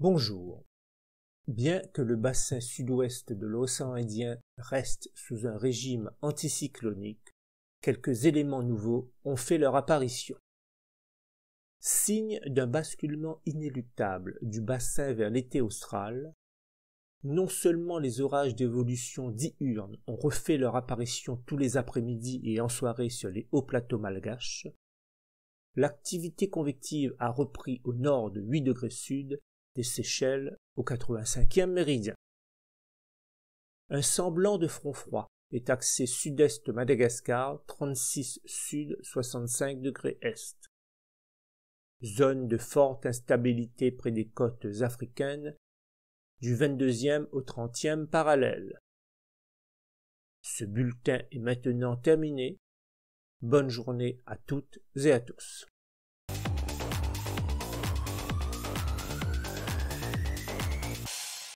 Bonjour. Bien que le bassin sud-ouest de l'océan Indien reste sous un régime anticyclonique, quelques éléments nouveaux ont fait leur apparition. Signe d'un basculement inéluctable du bassin vers l'été austral, non seulement les orages d'évolution diurne ont refait leur apparition tous les après-midi et en soirée sur les hauts plateaux malgaches, l'activité convective a repris au nord de 8 degrés sud des Seychelles au 85e méridien. Un semblant de front froid est axé sud-est Madagascar, 36 sud, 65 degrés est. Zone de forte instabilité près des côtes africaines, du 22e au 30e parallèle. Ce bulletin est maintenant terminé. Bonne journée à toutes et à tous.